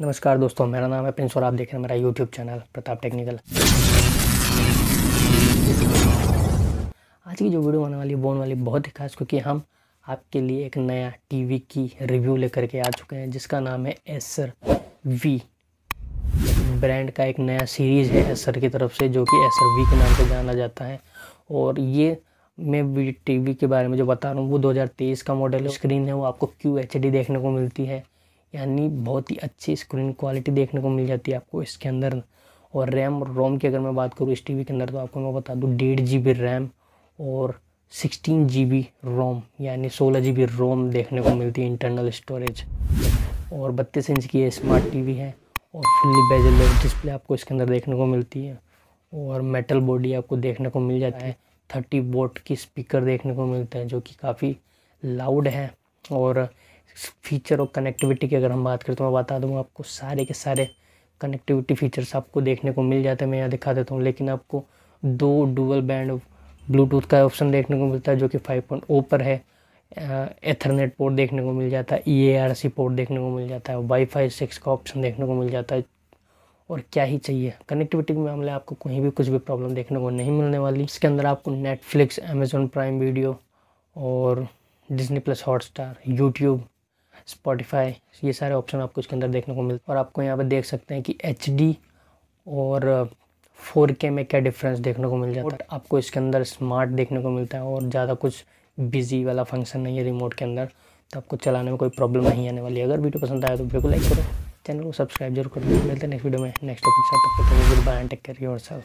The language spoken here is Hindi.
नमस्कार दोस्तों मेरा नाम है प्रिंस और आप देख रहे हैं मेरा यूट्यूब चैनल प्रताप टेक्निकल आज की जो वीडियो बनाने वाली बोन वाली बहुत ही खास क्योंकि हम आपके लिए एक नया टीवी की रिव्यू लेकर के आ चुके हैं जिसका नाम है एसर वी ब्रांड का एक नया सीरीज़ है एसर की तरफ से जो कि एसर वी के नाम से जाना जाता है और ये मैं टी के बारे में जो बता रहा हूँ वो दो का मॉडल स्क्रीन है वो आपको क्यू एच देखने को मिलती है यानी बहुत ही अच्छी स्क्रीन क्वालिटी देखने को मिल जाती है आपको इसके अंदर और रैम और रोम की अगर मैं बात करूँ इस टी के अंदर तो आपको मैं बता दूँ डेढ़ जी रैम और सिक्सटीन जी रोम यानी सोलह जी रोम देखने को मिलती है इंटरनल स्टोरेज और बत्तीस इंच की स्मार्ट स्मार्ट टीवी है और फुल्ली बेजल डिस्प्ले आपको इसके अंदर देखने को मिलती है और मेटल बॉडी आपको देखने को मिल जाता है थर्टी वोट की स्पीकर देखने को मिलते हैं जो कि काफ़ी लाउड है और फीचर और कनेक्टिविटी की अगर हम बात करें तो मैं बता दूँगा आपको सारे के सारे कनेक्टिविटी फीचर्स आपको देखने को मिल जाते हैं मैं यहाँ दिखा देता हूँ लेकिन आपको दो डुअल बैंड ब्लूटूथ का ऑप्शन देखने को मिलता है जो कि फाइव ओ पर है एथरनेट पोर्ट देखने को मिल जाता है ई e पोर्ट देखने को मिल जाता है वाईफाई सिक्स का ऑप्शन देखने को मिल जाता है और क्या ही चाहिए कनेक्टिविटी के मामले आपको कहीं भी कुछ भी प्रॉब्लम देखने को नहीं मिलने वाली इसके अंदर आपको नेटफ्लिक्स अमेज़ोन प्राइम वीडियो और Disney plus Hotstar YouTube Spotify ये सारे ऑप्शन आपको इसके अंदर देखने को मिलते हैं और आपको यहाँ पर देख सकते हैं कि एच और फोर के में क्या डिफरेंस देखने को मिल जाता है आपको इसके अंदर स्मार्ट देखने को मिलता है और ज़्यादा कुछ बिजी वाला फंक्शन नहीं है रिमोट के अंदर तो आपको चलाने में कोई प्रॉब्लम नहीं आने वाली है अगर वीडियो पसंद आया तो वीडियो को लाइक करो चैनल को सब्सक्राइब जरूर कर मिलते हैं नेक्स्ट वीडियो में नेक्स्ट टॉपिक साथ तब तक good bye and take care your self